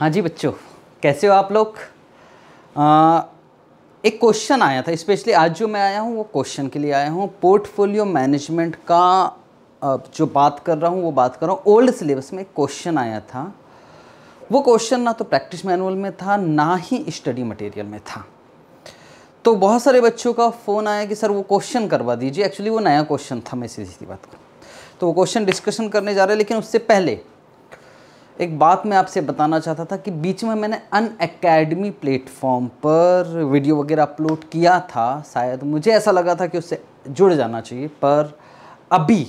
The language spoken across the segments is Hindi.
हाँ जी बच्चों कैसे हो आप लोग एक क्वेश्चन आया था स्पेशली आज जो मैं आया हूँ वो क्वेश्चन के लिए आया हूँ पोर्टफोलियो मैनेजमेंट का जो बात कर रहा हूँ वो बात कर रहा हूँ ओल्ड सिलेबस में एक क्वेश्चन आया था वो क्वेश्चन ना तो प्रैक्टिस मैनुअल में था ना ही स्टडी मटेरियल में था तो बहुत सारे बच्चों का फ़ोन आया कि सर वो क्वेश्चन करवा दीजिए एक्चुअली वो नया क्वेश्चन था मैं सीधी सीधी बात करूँ तो वो क्वेश्चन डिस्कशन करने जा रहे हैं लेकिन उससे पहले एक बात मैं आपसे बताना चाहता था कि बीच में मैंने अन अकेडमी प्लेटफॉर्म पर वीडियो वगैरह अपलोड किया था शायद मुझे ऐसा लगा था कि उससे जुड़ जाना चाहिए पर अभी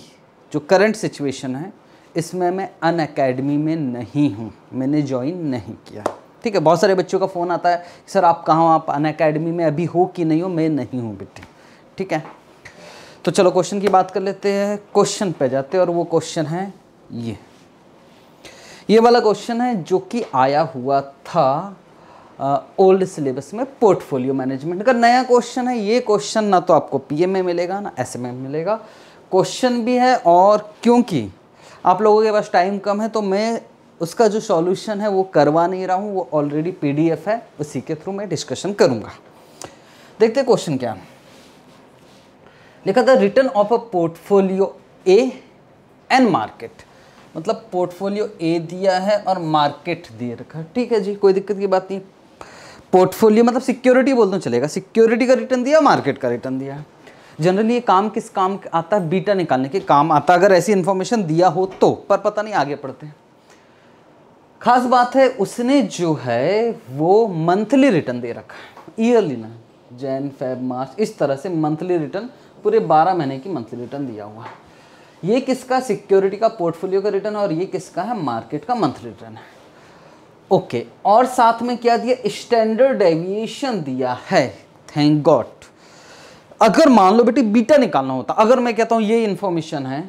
जो करंट सिचुएशन है इसमें मैं अन अकेडमी में नहीं हूँ मैंने ज्वाइन नहीं किया ठीक है बहुत सारे बच्चों का फ़ोन आता है सर आप कहाँ हो आप अन अकेडमी में अभी हो कि नहीं हो मैं नहीं हूँ बेटे ठीक है तो चलो क्वेश्चन की बात कर लेते हैं क्वेश्चन पे जाते हैं और वो क्वेश्चन है ये ये वाला क्वेश्चन है जो कि आया हुआ था ओल्ड सिलेबस में पोर्टफोलियो मैनेजमेंट का नया क्वेश्चन है ये क्वेश्चन ना तो आपको पीएम में मिलेगा ना एस में मिलेगा क्वेश्चन भी है और क्योंकि आप लोगों के पास टाइम कम है तो मैं उसका जो सॉल्यूशन है वो करवा नहीं रहा हूँ वो ऑलरेडी पीडीएफ है उसी के थ्रू मैं डिस्कशन करूँगा देखते क्वेश्चन क्या है लिखा था return of a portfolio A and market मतलब पोर्टफोलियो ए दिया है और मार्केट दे रखा है ठीक है जी कोई दिक्कत की बात नहीं पोर्टफोलियो मतलब सिक्योरिटी बोल चलेगा सिक्योरिटी का रिटर्न दिया मार्केट का रिटर्न दिया है जनरली ये काम किस काम आता है बीटा निकालने के काम आता अगर ऐसी इन्फॉर्मेशन दिया हो तो पर पता नहीं आगे पढ़ते हैं खास बात है उसने जो है वो मंथली रिटर्न दे रखा है ईयरली ना जैन फेब मार्च इस तरह से मंथली रिटर्न पूरे 12 महीने की मंथली रिटर्न दिया हुआ है ये किसका सिक्योरिटी का पोर्टफोलियो का रिटर्न और ये किसका है मार्केट का मंथली रिटर्न है ओके okay. और साथ में क्या दिया स्टैंडर्ड डेविएशन दिया है थैंक गॉड अगर मान लो बेटी बीटा निकालना होता अगर मैं कहता हूँ ये इन्फॉर्मेशन है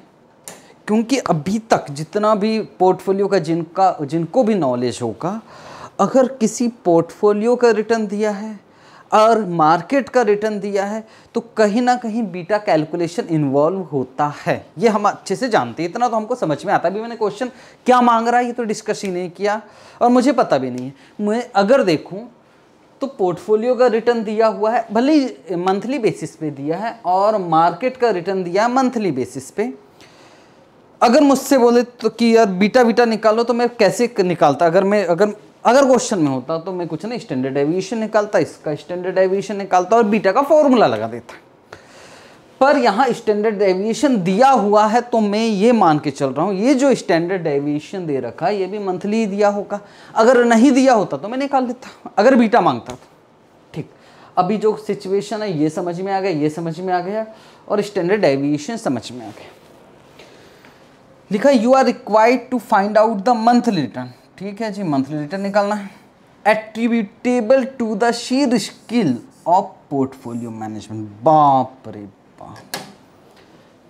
क्योंकि अभी तक जितना भी पोर्टफोलियो का जिनका जिनको भी नॉलेज होगा अगर किसी पोर्टफोलियो का रिटर्न दिया है और मार्केट का रिटर्न दिया है तो कहीं ना कहीं बीटा कैलकुलेशन इन्वॉल्व होता है ये हम अच्छे से जानते हैं इतना तो हमको समझ में आता है भी मैंने क्वेश्चन क्या मांग रहा है ये तो डिस्कस ही नहीं किया और मुझे पता भी नहीं है मैं अगर देखूँ तो पोर्टफोलियो का रिटर्न दिया हुआ है भले ही मंथली बेसिस पे दिया है और मार्केट का रिटर्न दिया है मंथली बेसिस पे अगर मुझसे बोले तो कि यार बीटा बीटा निकालो तो मैं कैसे निकालता अगर मैं अगर अगर क्वेश्चन में होता तो मैं कुछ ना स्टैंडर्ड एविएशन निकालता इसका स्टैंडर्ड एविएशन निकालता और बीटा का फॉर्मूला लगा देता पर यहाँ स्टैंडर्ड एविएशन दिया हुआ है तो मैं ये मान के चल रहा हूँ ये जो स्टैंडर्ड एविएशन दे रखा है ये भी मंथली दिया होगा अगर नहीं दिया होता तो मैं निकाल लेता अगर बीटा मांगता तो ठीक अभी जो सिचुएशन है ये समझ में आ गया ये समझ में आ गया और स्टैंडर्ड एविएशन समझ में आ गया लिखा you are required to find out the monthly return ठीक है जी मंथली रिटर्न निकालना है attributable to the sheer skill of portfolio management बाप रे बाप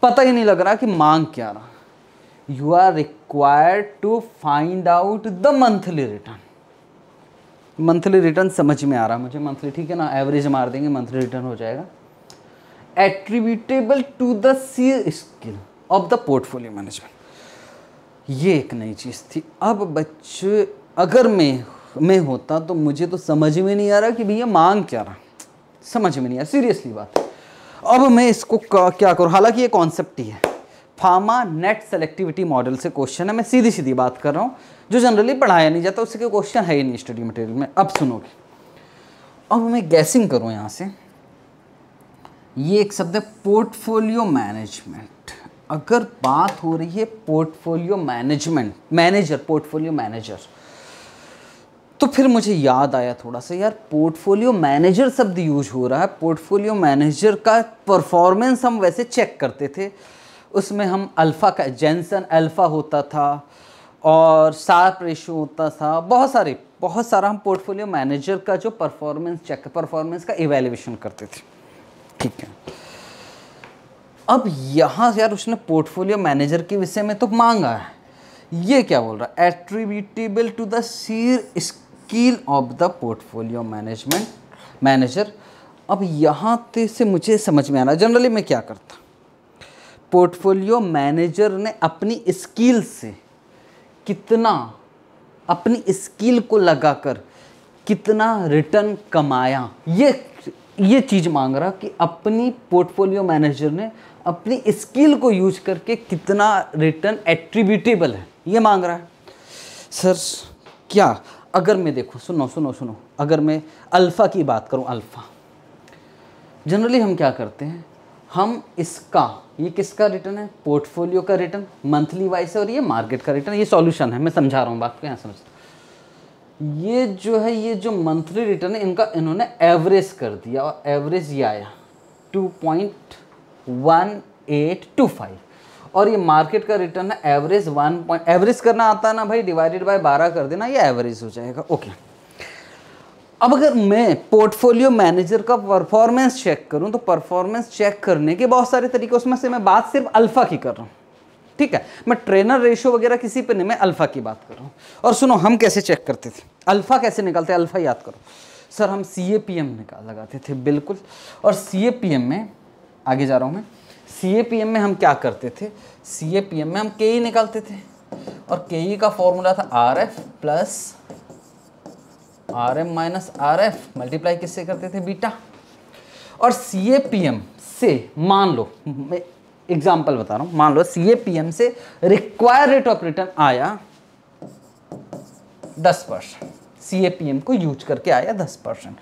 पता ही नहीं लग रहा कि मांग क्या रहा you are required to find out the monthly return monthly return समझ में आ रहा मुझे मंथली ठीक है ना एवरेज मार देंगे मंथली रिटर्न हो जाएगा attributable to the sheer skill of the portfolio management ये एक नई चीज़ थी अब बच्चे अगर मैं मैं होता तो मुझे तो समझ में नहीं आ रहा कि भैया मांग क्या रहा समझ में नहीं आ सीरियसली बात अब मैं इसको क्या करूँ हालांकि ये कॉन्सेप्ट ही है फार्मा नेट सेलेक्टिविटी मॉडल से क्वेश्चन है मैं सीधी सीधी बात कर रहा हूँ जो जनरली पढ़ाया नहीं जाता उसके क्वेश्चन है ही नहीं स्टडी मटेरियल में अब सुनोगे अब मैं गैसिंग करूँ यहाँ से ये एक शब्द है पोर्टफोलियो मैनेजमेंट अगर बात हो रही है portfolio management manager portfolio manager तो फिर मुझे याद आया थोड़ा सा यार पोर्टफोलियो मैनेजर शब्द यूज हो रहा है पोर्टफोलियो मैनेजर का परफॉर्मेंस हम वैसे चेक करते थे उसमें हम अल्फ़ा का जेंसन अल्फ़ा होता था और साफ रेशो होता था बहुत सारे बहुत सारा हम पोर्टफोलियो मैनेजर का जो परफॉर्मेंस चेक परफॉर्मेंस का इवेल्यूशन करते थे ठीक है अब यहाँ से यार उसने पोर्टफोलियो मैनेजर के विषय में तो मांगा है ये क्या बोल रहा है attributable to the sheer skill of the portfolio management manager अब यहाँ से मुझे समझ में आ रहा जनरली मैं क्या करता पोर्टफोलियो मैनेजर ने अपनी स्किल से कितना अपनी स्किल को लगाकर कितना रिटर्न कमाया ये ये चीज़ मांग रहा कि अपनी पोर्टफोलियो मैनेजर ने अपनी स्किल को यूज करके कितना रिटर्न एट्रीब्यूटेबल है ये मांग रहा है सर क्या अगर मैं देखो सुनो सुनो सुनो अगर मैं अल्फ़ा की बात करूं अल्फ़ा जनरली हम क्या करते हैं हम इसका ये किसका रिटर्न है पोर्टफोलियो का रिटर्न मंथली वाइज है और ये मार्केट का रिटर्न ये सॉल्यूशन है मैं समझा रहा हूँ बात को यहाँ समझ ये जो है ये जो मंथली रिटर्न है इनका इन्होंने एवरेज कर दिया और एवरेज ये आया two point one eight two five और ये मार्केट का रिटर्न है एवरेज वन पॉइंट एवरेज करना आता है ना भाई डिवाइडेड बाय बारह कर देना ये एवरेज हो जाएगा ओके अब अगर मैं पोर्टफोलियो मैनेजर का परफॉर्मेंस चेक करूं तो परफॉर्मेंस चेक करने के बहुत सारे तरीके उसमें से मैं बात सिर्फ अल्फ़ा की कर रहा हूँ ठीक है मैं ट्रेनर रेशियो वगैरह किसी पे नहीं मैं अल्फ़ा की बात कर रहा हूँ और सुनो हम कैसे चेक करते थे अल्फ़ा कैसे निकालते अल्फ़ा याद करो सर हम सी ए पी एम निकाल लगाते थे बिल्कुल और सी ए पी एम में आगे जा रहा हूँ मैं सी में हम क्या करते थे सी में हम के e निकालते थे और के e का फॉर्मूला था R F plus R M minus R F multiply किससे करते थे बीटा और सी से मान लो मैं एग्जाम्पल बता रहा हूँ मान लो सी से रिक्वायर रेट ऑफ रिटर्न आया दस परसेंट सी को यूज करके आया दस परसेंट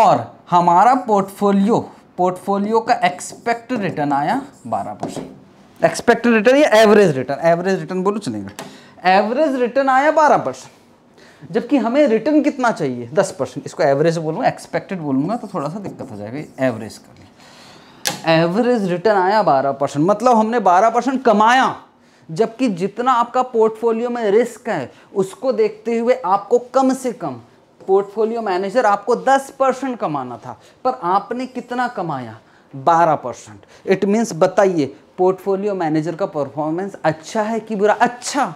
और हमारा पोर्टफोलियो पोर्टफोलियो का एक्सपेक्ट रिटर्न आया बारह परसेंट एक्सपेक्ट रिटर्न या एवरेज रिटर्न एवरेज रिटर्न बोलो चलेगा एवरेज रिटर्न आया बारह परसेंट जबकि हमें रिटर्न कितना चाहिए दस परसेंट इसको एवरेज बोलूँगा एक्सपेक्टेड बोलूँगा तो थोड़ा सा दिक्कत हो जाएगी एवरेज कर लिया एवरेज रिटर्न आया बारह परसेंट मतलब हमने बारह परसेंट कमाया जबकि जितना आपका पोर्टफोलियो में रिस्क है उसको देखते हुए आपको कम से कम पोर्टफोलियो मैनेजर आपको 10 परसेंट कमाना था पर आपने कितना कमाया 12 परसेंट इट मीन्स बताइए पोर्टफोलियो मैनेजर का परफॉर्मेंस अच्छा है कि बुरा अच्छा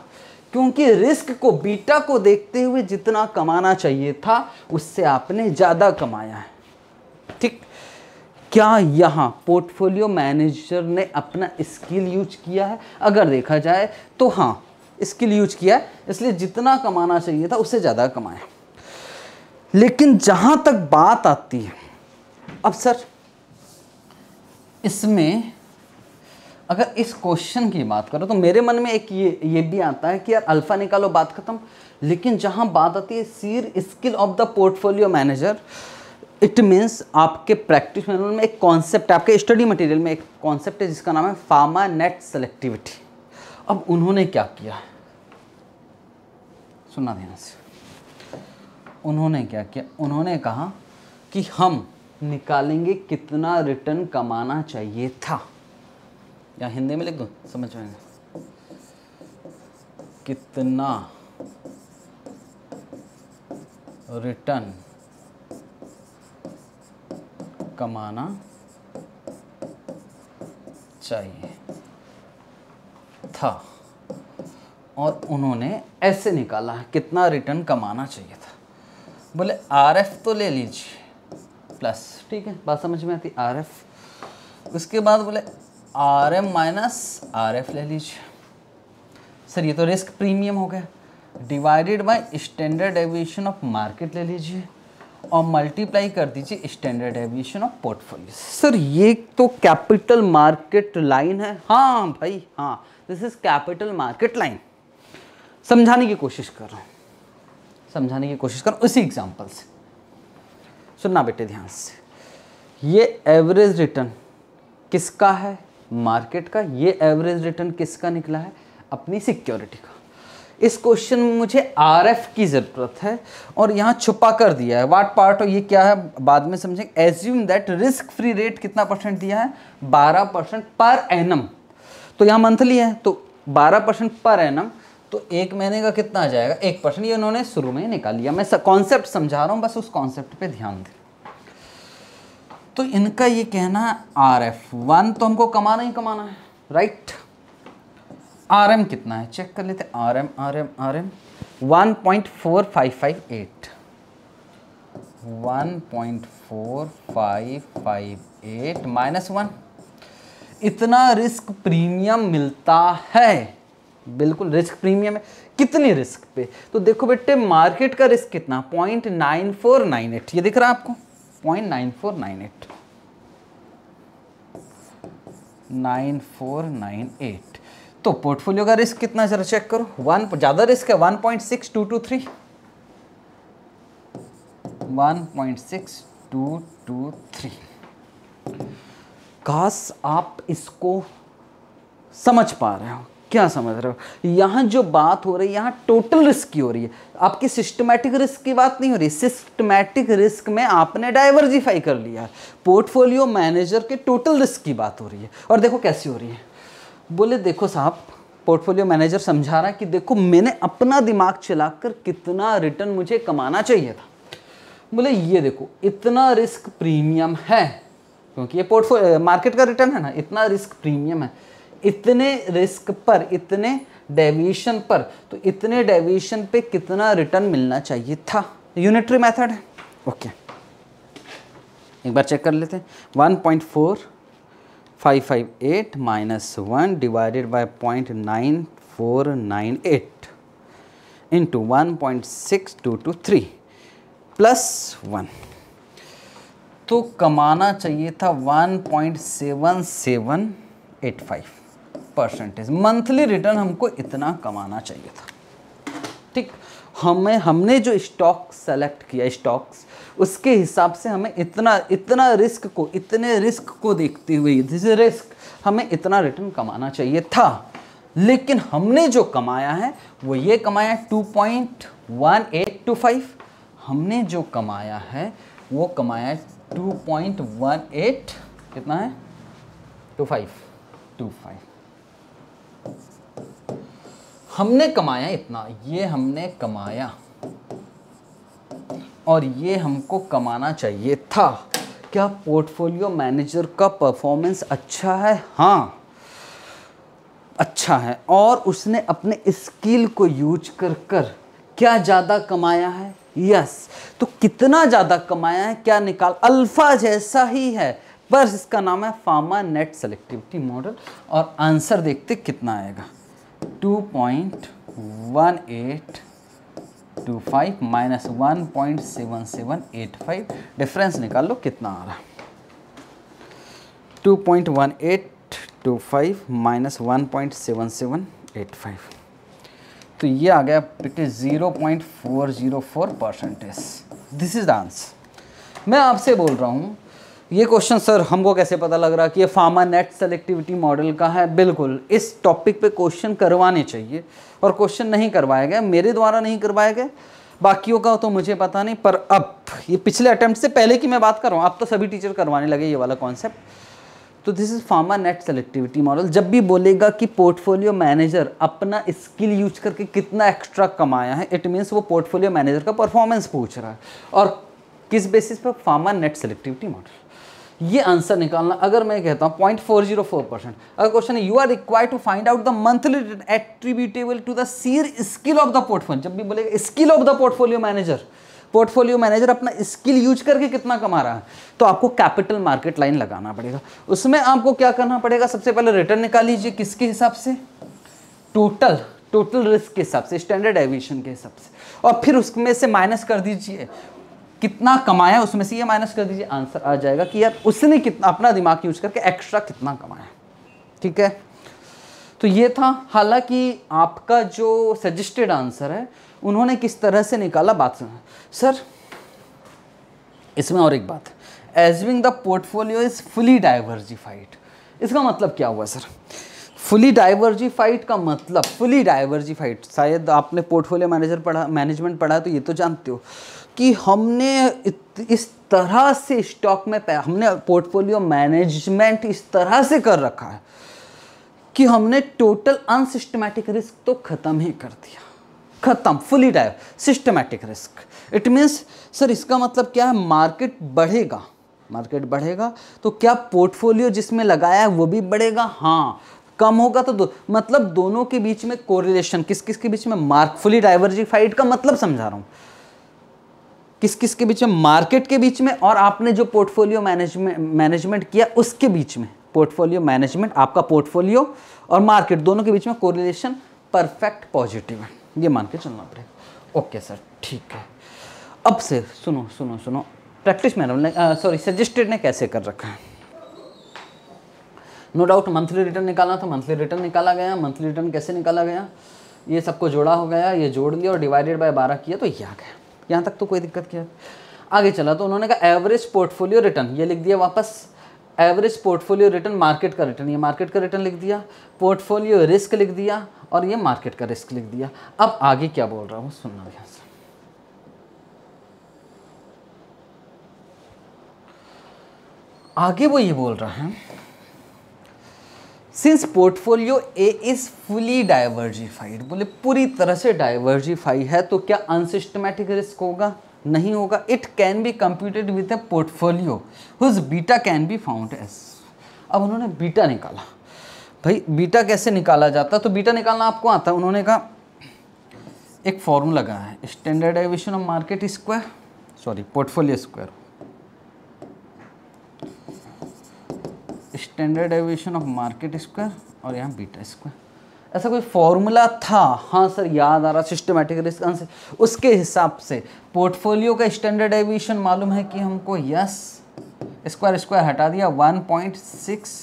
क्योंकि रिस्क को बीटा को देखते हुए जितना कमाना चाहिए था उससे आपने ज़्यादा कमाया है ठीक क्या यहाँ पोर्टफोलियो मैनेजर ने अपना स्किल यूज किया है अगर देखा जाए तो हाँ स्किल यूज किया है इसलिए जितना कमाना चाहिए था उससे ज़्यादा कमाया लेकिन जहां तक बात आती है अब सर इसमें अगर इस क्वेश्चन की बात करो तो मेरे मन में एक ये ये भी आता है कि यार अल्फ़ा निकालो बात ख़त्म लेकिन जहां बात आती है sheer skill of the portfolio manager it means आपके प्रैक्टिस मैनुअल में एक कॉन्सेप्ट आपके स्टडी मटेरियल में एक कॉन्सेप्ट है जिसका नाम है फार्मा नेट सेलेक्टिविटी अब उन्होंने क्या किया सुना ध्यान से उन्होंने क्या किया उन्होंने कहा कि हम निकालेंगे कितना रिटर्न कमाना चाहिए था या हिंदी में लिख दो समझ में कितना रिटर्न कमाना चाहिए था और उन्होंने ऐसे निकाला कितना रिटर्न कमाना चाहिए बोले आर एफ तो ले लीजिए प्लस ठीक है बात समझ में आती आर एफ उसके बाद बोले R M minus R F ले लीजिए सर ये तो रिस्क प्रीमियम हो गया divided by standard deviation of market ले लीजिए और मल्टीप्लाई कर दीजिए standard deviation of portfolio sir ये तो कैपिटल मार्केट लाइन है हाँ भाई हाँ this is capital market line समझाने की कोशिश कर रहा हूँ समझाने की कोशिश करूँ उसी एग्जाम्पल से सुनना बेटे ध्यान से ये एवरेज रिटर्न किसका है मार्केट का ये एवरेज रिटर्न किसका निकला है अपनी सिक्योरिटी का इस क्वेश्चन में मुझे आरएफ की ज़रूरत है और यहाँ छुपा कर दिया है व्हाट पार्ट और ये क्या है बाद में समझेंगे assume that risk free rate कितना परसेंट दिया है 12 परसेंट पर एनम तो यहाँ मंथली है तो 12 परसेंट पर एनम तो एक महीने का कितना आ जाएगा एक परसेंट ये उन्होंने शुरू में ही निकाल लिया मैं कॉन्सेप्ट समझा रहा हूँ बस उस कॉन्सेप्ट पे ध्यान दें तो इनका ये कहना है आर एफ वन तो हमको कमाना ही कमाना है राइट आर एम कितना है चेक कर लेते R M R M R M one point four five five eight one point four five five eight minus one इतना रिस्क प्रीमियम मिलता है बिल्कुल रिस्क प्रीमियम है कितनी रिस्क पे तो देखो बेटे मार्केट का रिस्क कितना point nine four nine eight ये दिख रहा है आपको point nine four nine eight nine four nine eight तो पोर्टफोलियो का रिस्क कितना जरा चेक करो वन ज़्यादा रिस्क है one point six two two three one point six two two three काश आप इसको समझ पा रहे हो क्या समझ रहे हो यहाँ जो बात हो रही है यहाँ टोटल रिस्क की हो रही है आपकी सिस्टमैटिक रिस्क की बात नहीं हो रही सिस्टमैटिक रिस्क में आपने डाइवर्जिफाई कर लिया है पोर्टफोलियो मैनेजर के टोटल रिस्क की बात हो रही है और देखो कैसी हो रही है बोले देखो साहब पोर्टफोलियो मैनेजर समझा रहा है कि देखो मैंने अपना दिमाग चलाकर कितना रिटर्न मुझे कमाना चाहिए था बोले ये देखो इतना रिस्क प्रीमियम है क्योंकि ये पोर्टफोलियो मार्केट का रिटर्न है ना इतना रिस्क प्रीमियम है इतने रिस्क पर इतने डेविएशन पर तो इतने डेविएशन पे कितना रिटर्न मिलना चाहिए था यूनिटरी मेथड है ओके एक बार चेक कर लेते हैं one point four five five eight minus one divided by point nine four nine eight into one point six two two three plus one तो कमाना चाहिए था one point seven seven eight five percentage monthly return हमको इतना कमाना चाहिए था ठीक हमें हमने जो स्टॉक सेलेक्ट किया स्टॉक्स उसके हिसाब से हमें इतना इतना रिस्क को इतने रिस्क को देखते हुए दिस रिस्क हमें इतना रिटर्न कमाना चाहिए था लेकिन हमने जो कमाया है वो ये कमाया two point one eight two five हमने जो कमाया है वो कमाया टू पॉइंट वन एट कितना है टू फाइव टू फाइव हमने कमाया इतना ये हमने कमाया और ये हमको कमाना चाहिए था क्या पोर्टफोलियो मैनेजर का परफॉर्मेंस अच्छा है हाँ अच्छा है और उसने अपने स्किल को यूज कर कर क्या ज़्यादा कमाया है यस तो कितना ज़्यादा कमाया है क्या निकाल अल्फ़ा जैसा ही है पर इसका नाम है फार्मा नेट सेलेक्टिविटी मॉडल और आंसर देखते कितना आएगा two point one eight two five minus one point seven seven eight five difference निकाल लो कितना आ रहा two point one eight two five minus one point seven seven eight five तो ये आ गया बेटे zero point four zero four percentage this is the answer मैं आपसे बोल रहा हूँ ये क्वेश्चन सर हमको कैसे पता लग रहा कि ये फार्मा नेट सेलेक्टिविटी मॉडल का है बिल्कुल इस टॉपिक पे क्वेश्चन करवाने चाहिए और क्वेश्चन नहीं करवाए गए मेरे द्वारा नहीं करवाए गए बाकियों का तो मुझे पता नहीं पर अब ये पिछले अटैम्प्ट से पहले की मैं बात कर रहा हूँ अब तो सभी टीचर करवाने लगे ये वाला कॉन्सेप्ट तो this is Fama net selectivity model जब भी बोलेगा कि पोर्टफोलियो मैनेजर अपना स्किल यूज करके कितना एक्स्ट्रा कमाया है इट मीन्स वो पोर्टफोलियो मैनेजर का परफॉर्मेंस पूछ रहा है और किस बेसिस पर फार्मा नेट सेलेक्टिविटी मॉडल ये आंसर निकालना अगर मैं कहता हूँ point four zero four percent अगर क्वेश्चन है you are required to find out the monthly attributable to the sheer skill of the portfolio जब भी बोलेगा skill of the portfolio manager portfolio manager अपना स्किल यूज करके कितना कमा रहा है तो आपको कैपिटल मार्केट लाइन लगाना पड़ेगा उसमें आपको क्या करना पड़ेगा सबसे पहले रिटर्न निकाल लीजिए किसके हिसाब से टोटल टोटल रिस्क के हिसाब से स्टैंडर्ड एविएशन के हिसाब से और फिर उसमें से माइनस कर दीजिए कितना कमाया उसमें से ये माइनस कर दीजिए आंसर आ जाएगा कि यार उसने कितना अपना दिमाग यूज करके एक्स्ट्रा कितना कमाया ठीक है तो ये था हालांकि आपका जो सजेस्टेड आंसर है उन्होंने किस तरह से निकाला बात सुना सर इसमें और एक बात assuming the portfolio is fully diversified इसका मतलब क्या हुआ सर फुली डाइवर्जिफाइड का मतलब फुली डाइवर्जिफाइड शायद आपने पोर्टफोलियो मैनेजर पढ़ा मैनेजमेंट पढ़ा तो ये तो जानते हो कि हमने इस तरह से स्टॉक में हमने पोर्टफोलियो मैनेजमेंट इस तरह से कर रखा है कि हमने टोटल अनसिस्टमैटिक रिस्क तो ख़त्म ही कर दिया ख़त्म फुली डाइव systematic risk it means sir इसका मतलब क्या है मार्केट बढ़ेगा मार्केट बढ़ेगा तो क्या पोर्टफोलियो जिसमें लगाया है वो भी बढ़ेगा हाँ कम होगा तो दो, मतलब दोनों के बीच में कोरिलेशन किस किस के बीच में मार्कफुली डाइवर्जिफाइड का मतलब समझा रहा हूँ किस किस के बीच में मार्केट के बीच में और आपने जो पोर्टफोलियो मैनेजमेंट मैनेजमेंट किया उसके बीच में पोर्टफोलियो मैनेजमेंट आपका पोर्टफोलियो और मार्केट दोनों के बीच में कोरिलेशन परफेक्ट पॉजिटिव है ये मान के चलना पड़ेगा ओके सर ठीक है अब से सुनो सुनो सुनो प्रैक्टिस मैनुअल ने सॉरी सजेस्टेड ने कैसे कर रखा है नो डाउट मंथली रिटर्न निकालना था मंथली रिटर्न निकाला गया मंथली रिटर्न कैसे निकाला गया ये सबको जोड़ा हो गया ये जोड़ लिया और डिवाइडेड बाय बारह किया तो ये आ गया यहाँ तक तो कोई दिक्कत क्या आगे चला तो उन्होंने कहा एवरेज पोर्टफोलियो रिटर्न ये लिख दिया वापस एवरेज पोर्टफोलियो रिटर्न मार्केट का रिटर्न ये मार्केट का रिटर्न लिख दिया पोर्टफोलियो रिस्क लिख दिया और ये मार्केट का रिस्क लिख दिया अब आगे क्या बोल रहा हूँ सुनना ध्यान से आगे वो ये बोल रहा है since portfolio A is fully diversified बोले पूरी तरह से डाइवर्जिफाई है तो क्या अनसिस्टमेटिक रिस्क होगा नहीं होगा it can be computed with a portfolio whose beta can be found as अब उन्होंने बीटा निकाला भाई बीटा कैसे निकाला जाता तो बीटा निकालना आपको आता है उन्होंने कहा एक फॉर्मूला लगा है standardization of market square sorry portfolio square standard deviation of market square और यहाँ बीटा स्क्वायर ऐसा कोई फॉर्मूला था हाँ सर याद आ रहा सिस्टमेटिक रिस्क आंसर उसके हिसाब से पोर्टफोलियो का स्टैंडर्ड एविएशन मालूम है कि हमको यस स्क्वायर स्क्वायर हटा दिया one point six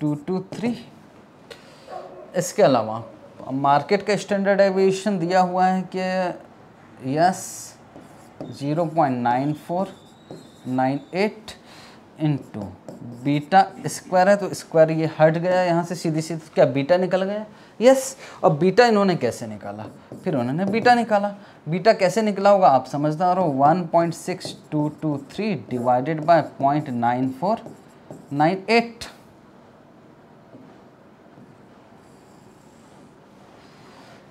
two two three इसके अलावा मार्केट का स्टैंडर्ड एविएशन दिया हुआ है कि yes zero point nine four nine eight into beta square है तो स्क्वायर ये हट गया यहाँ से सीधी सीधी तो क्या बीटा निकल गया यस और बीटा इन्होंने कैसे निकाला फिर उन्होंने बीटा निकाला बीटा कैसे निकला होगा आप समझदार हो 1.6223 डिवाइडेड बाय 0.9498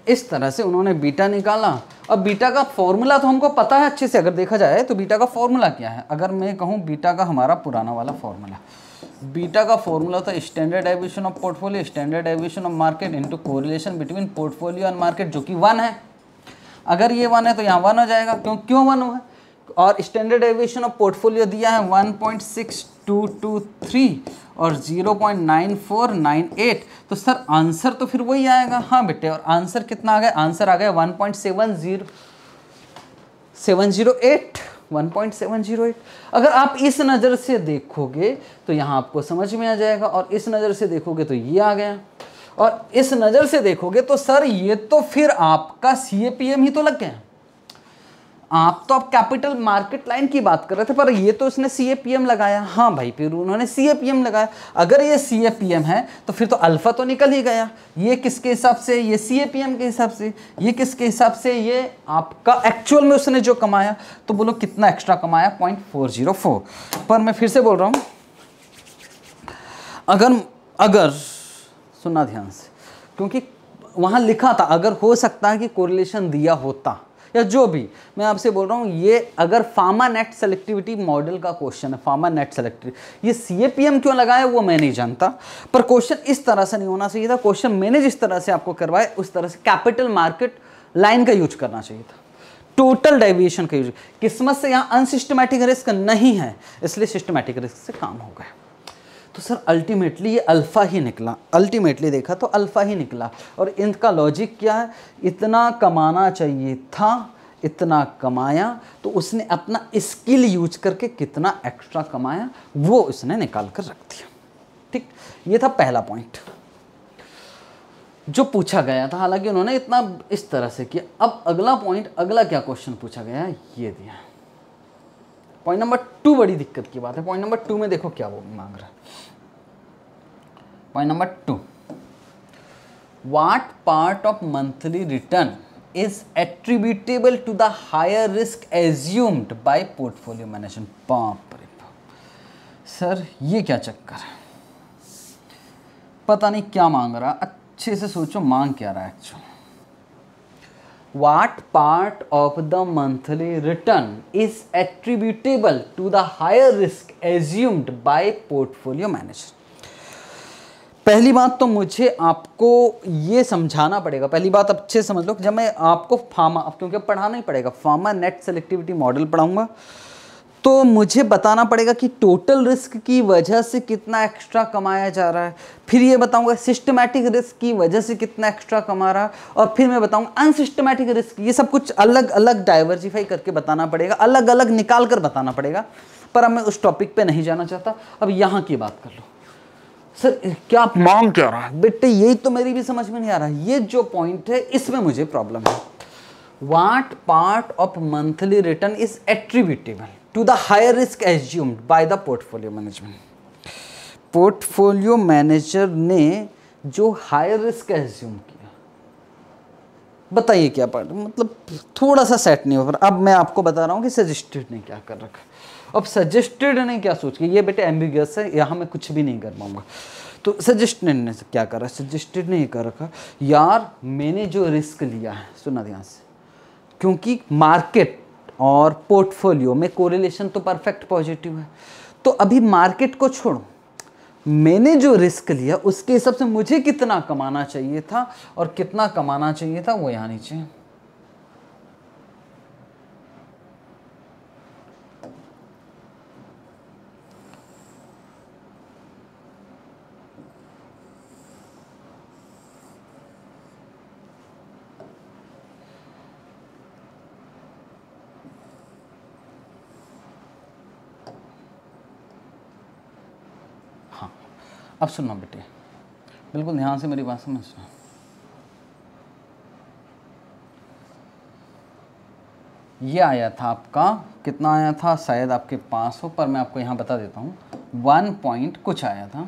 इस तरह से उन्होंने बीटा निकाला अब बीटा का फॉर्मूला तो हमको पता है अच्छे से अगर देखा जाए तो बीटा का फॉर्मूला क्या है अगर मैं कहूँ बीटा का हमारा पुराना वाला फॉर्मूला बीटा का फॉर्मूला था standard deviation of portfolio standard deviation of market into correlation between portfolio and market जो कि वन है अगर ये वन है तो यहाँ वन हो जाएगा क्यों क्यों वन हुआ और स्टैंडर्ड डेविएशन ऑफ पोर्टफोलियो दिया है वन और 0.9498 तो सर आंसर तो फिर वही आएगा हाँ बेटे और आंसर कितना आ गया आंसर आ गया 1.70 1.708 अगर आप इस नज़र से देखोगे तो यहाँ आपको समझ में आ जाएगा और इस नज़र से देखोगे तो ये आ गया और इस नज़र से देखोगे तो सर ये तो फिर आपका सी ही तो लग गया आप तो आप कैपिटल मार्केट लाइन की बात कर रहे थे पर ये तो इसने सी लगाया हाँ भाई फिर उन्होंने सी लगाया अगर ये सी है तो फिर तो अल्फ़ा तो निकल ही गया ये किसके हिसाब से ये सी के हिसाब से ये किसके हिसाब से ये आपका एक्चुअल में उसने जो कमाया तो बोलो कितना एक्स्ट्रा कमाया पॉइंट पर मैं फिर से बोल रहा हूँ अगर अगर सुना ध्यान से क्योंकि वहाँ लिखा था अगर हो सकता है कि कोरिलेशन दिया होता या जो भी मैं आपसे बोल रहा हूँ ये अगर फार्मा नेट सेलेक्टिविटी मॉडल का क्वेश्चन है फार्मा नेट सेलेक्टिविटी ये सी क्यों लगाया वो मैं नहीं जानता पर क्वेश्चन इस तरह से नहीं होना चाहिए था क्वेश्चन मैंने जिस तरह से आपको करवाया उस तरह से कैपिटल मार्केट लाइन का यूज करना चाहिए था टोटल डेविएशन का यूज किस्मत से यहाँ अनसिस्टमेटिक रिस्क नहीं है इसलिए सिस्टमेटिक रिस्क से काम हो गया तो सर अल्टीमेटली ये अल्फ़ा ही निकला अल्टीमेटली देखा तो अल्फ़ा ही निकला और इनका लॉजिक क्या है इतना कमाना चाहिए था इतना कमाया तो उसने अपना स्किल यूज करके कितना एक्स्ट्रा कमाया वो उसने निकाल कर रख दिया ठीक ये था पहला पॉइंट जो पूछा गया था हालांकि उन्होंने इतना इस तरह से किया अब अगला पॉइंट अगला क्या क्वेश्चन पूछा गया ये दिया पॉइंट नंबर टू बड़ी दिक्कत की बात है पॉइंट नंबर टू में देखो क्या वो मांग रहा है point number two what part of monthly return is attributable to the higher risk assumed by portfolio management बाप सर ये क्या चक्कर है पता नहीं क्या मांग रहा अच्छे से सोचो मांग क्या रहा है actual what part of the monthly return is attributable to the higher risk assumed by portfolio manager पहली बात तो मुझे आपको ये समझाना पड़ेगा पहली बात अच्छे समझ लो जब मैं आपको फार्मा क्योंकि पढ़ाना ही पड़ेगा फार्मा नेट सेलेक्टिविटी मॉडल पढ़ाऊँगा तो मुझे बताना पड़ेगा कि टोटल रिस्क की वजह से कितना एक्स्ट्रा कमाया जा रहा है फिर ये बताऊंगा सिस्टमैटिक रिस्क की वजह से कितना एक्स्ट्रा कमा रहा है और फिर मैं बताऊंगा अनसिस्टमैटिक रिस्क ये सब कुछ अलग अलग डाइवर्सिफाई करके बताना पड़ेगा अलग अलग निकाल कर बताना पड़ेगा पर अब मैं उस टॉपिक पर नहीं जाना चाहता अब यहाँ की बात कर लो सर क्या आप मांग क्या रहा है बेटे यही तो मेरी भी समझ में नहीं आ रहा ये जो पॉइंट है इसमें मुझे प्रॉब्लम है what part of monthly return is attributable to the higher risk assumed by the portfolio management portfolio manager ने जो हायर रिस्क एज्यूम किया बताइए क्या पार्ट मतलब थोड़ा सा सेट नहीं हो पर अब मैं आपको बता रहा हूँ कि सजेस्टेड ने क्या कर रखा अब सजेस्टेड ने क्या सोच के ये बेटे एम्बिगस है यहाँ मैं कुछ भी नहीं कर पाऊँगा तो सजेस्टेड ने क्या करा सजेस्टेड ने ये कर रखा यार मैंने जो रिस्क लिया है सुना ध्यान से क्योंकि मार्केट और पोर्टफोलियो में कोरिलेशन तो परफेक्ट पॉजिटिव है तो अभी मार्केट को छोड़ो मैंने जो रिस्क लिया उसके हिसाब से मुझे कितना कमाना चाहिए था और कितना कमाना चाहिए था वो यहाँ नीचे है अब सुनना बेटे बिल्कुल ध्यान से मेरी बात समझ ये आया था आपका कितना आया था शायद आपके पास हो पर मैं आपको यहाँ बता देता हूँ वन पॉइंट कुछ आया था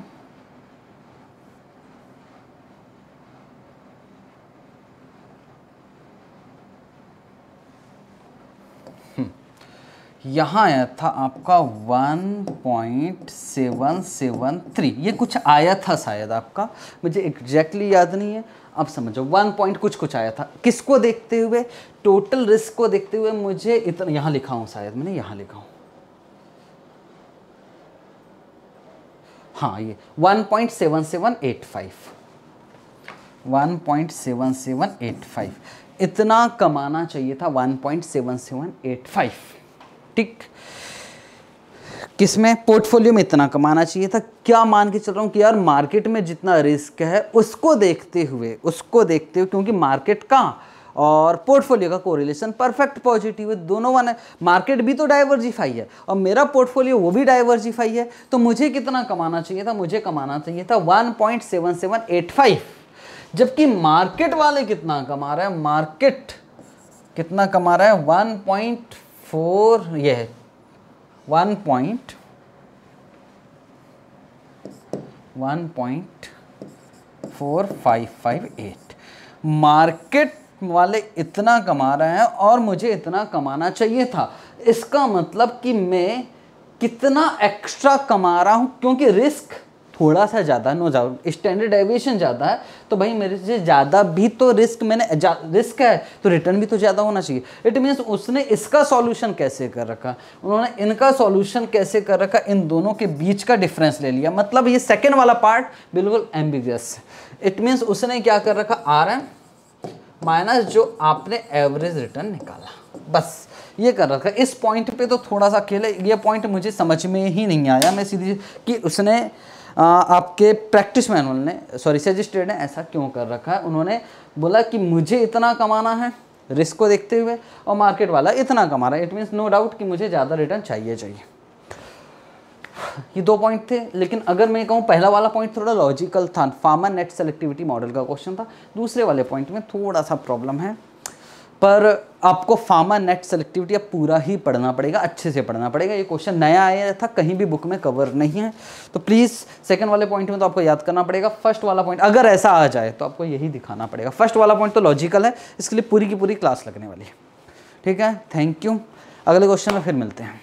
यहाँ आया था आपका 1.773 ये कुछ आया था शायद आपका मुझे एग्जैक्टली याद नहीं है अब समझो वन पॉइंट कुछ कुछ आया था किसको देखते हुए टोटल रिस्क को देखते हुए मुझे इतना यहाँ लिखा हूँ शायद मैंने यहाँ लिखा हूँ हाँ ये 1.7785 1.7785 इतना कमाना चाहिए था 1.7785 ठीक किसमें पोर्टफोलियो में इतना कमाना चाहिए था क्या मान के चल रहा हूँ कि यार मार्केट में जितना रिस्क है उसको देखते हुए उसको देखते हुए क्योंकि मार्केट का और पोर्टफोलियो का कोरिलेशन परफेक्ट पॉजिटिव है दोनों वन है मार्केट भी तो डाइवर्जिफाई है और मेरा पोर्टफोलियो वो भी डाइवर्जिफाई है तो मुझे कितना कमाना चाहिए था मुझे कमाना चाहिए था फाइव जबकि मार्केट वाले कितना कमा रहे हैं मार्केट कितना कमा रहा है पॉइंट फोर ये one point one point four five five eight market वाले इतना कमा रहे हैं और मुझे इतना कमाना चाहिए था इसका मतलब कि मैं कितना एक्स्ट्रा कमा रहा हूँ क्योंकि रिस्क थोड़ा सा ज़्यादा नो डाउट स्टैंडर्ड डेविएशन ज़्यादा है तो भाई मेरे से ज़्यादा भी तो रिस्क मैंने रिस्क है तो रिटर्न भी तो ज़्यादा होना चाहिए इट मीन्स उसने इसका सॉल्यूशन कैसे कर रखा उन्होंने इनका सॉल्यूशन कैसे कर रखा इन दोनों के बीच का डिफरेंस ले लिया मतलब ये सेकेंड वाला पार्ट बिल्कुल एम्बिगस इट मीन्स उसने क्या कर रखा आर एम माइनस जो आपने एवरेज रिटर्न निकाला बस ये कर रखा इस पॉइंट पे तो थोड़ा सा खेले ये पॉइंट मुझे समझ में ही नहीं आया मैं सीधी कि उसने आपके प्रैक्टिस मैनुअल ने सॉरी सजिस्ट्रेड ने ऐसा क्यों कर रखा है उन्होंने बोला कि मुझे इतना कमाना है रिस्क को देखते हुए और मार्केट वाला इतना कमा रहा है इट मीन्स नो डाउट कि मुझे ज़्यादा रिटर्न चाहिए चाहिए ये दो पॉइंट थे लेकिन अगर मैं कहूँ पहला वाला पॉइंट थोड़ा लॉजिकल था फार्मा नेट सेलेक्टिविटी मॉडल का क्वेश्चन था दूसरे वाले पॉइंट में थोड़ा सा प्रॉब्लम है पर आपको फार्मा नेट सेलेक्टिविटी अब पूरा ही पढ़ना पड़ेगा अच्छे से पढ़ना पड़ेगा ये क्वेश्चन नया आया था कहीं भी बुक में कवर नहीं है तो प्लीज़ सेकंड वाले पॉइंट में तो आपको याद करना पड़ेगा फर्स्ट वाला पॉइंट अगर ऐसा आ जाए तो आपको यही दिखाना पड़ेगा फर्स्ट वाला पॉइंट तो लॉजिकल है इसके लिए पूरी की पूरी क्लास लगने वाली है ठीक है थैंक यू अगले क्वेश्चन में फिर मिलते हैं